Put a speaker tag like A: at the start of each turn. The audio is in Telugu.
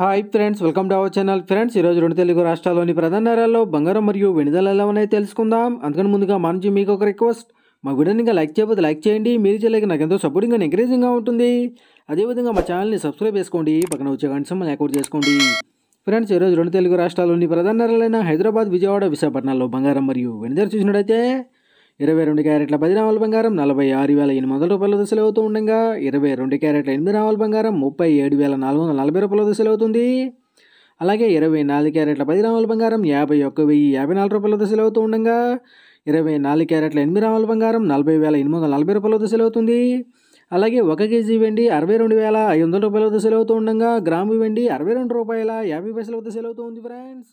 A: hi friends welcome to our channel friends ఈరోజు రెండు తెలుగు రాష్ట్రాల్లోని ప్రధాన నగరాల్లో బంగారం మరియు వెనుదల ఎలా ఉన్నాయి తెలుసుకుందాం అందుకని ముందుగా మా నుంచి మీకు ఒక రిక్వెస్ట్ మా వీడియోని ఇంకా లైక్ చేయకపోతే లైక్ చేయండి మీరు చేయలేక నాకు ఎంతో సపోర్టింగ్ అని ఎంకరేజింగ్గా ఉంటుంది అదేవిధంగా మా ఛానల్ని సబ్స్క్రైబ్ చేసుకోండి పక్కన వచ్చే కానీ మన ఎక్కువ చేసుకోండి ఫ్రెండ్స్ ఈరోజు రెండు తెలుగు రాష్ట్రాల్లోని ప్రధాన నగరాలైన హైదరాబాద్ విజయవాడ విశాఖపట్నంలో బంగారం మరియు వెనుదల చూసినట్టయితే ఇరవై రెండు క్యారెట్ల పది నావల బంగారం నలభై ఆరు వేల ఎనిమిది వందల రూపాయల దశలు అవుతూ ఉండగా ఇరవై రెండు క్యారెట్ల ఎనిమిది నావల బంగారం ముప్పై ఏడు వేల నాలుగు వందల నలభై రూపాయల దశలు అవుతుంది అలాగే ఇరవై నాలుగు క్యారెట్ల పది నావల బంగారం యాభై ఒక్క వెయ్యి యాభై నాలుగు రూపాయల దశలు అవుతూ ఉండగా ఇరవై నాలుగు క్యారెట్ల ఎనిమిది నావల బంగారం నలభై వేల ఎనిమిది వందల నలభై రూపాయల దశలు అవుతుంది అలాగే ఒక కేజీ వెండి అరవై రెండు వేల ఐదు వందల రూపాయల దశలు సెలవుతూ ఉండగా గ్రాము వెండి అరవై రెండు రూపాయల యాభై పైసల దశలు అవుతూ ఉంది ఫ్రెండ్స్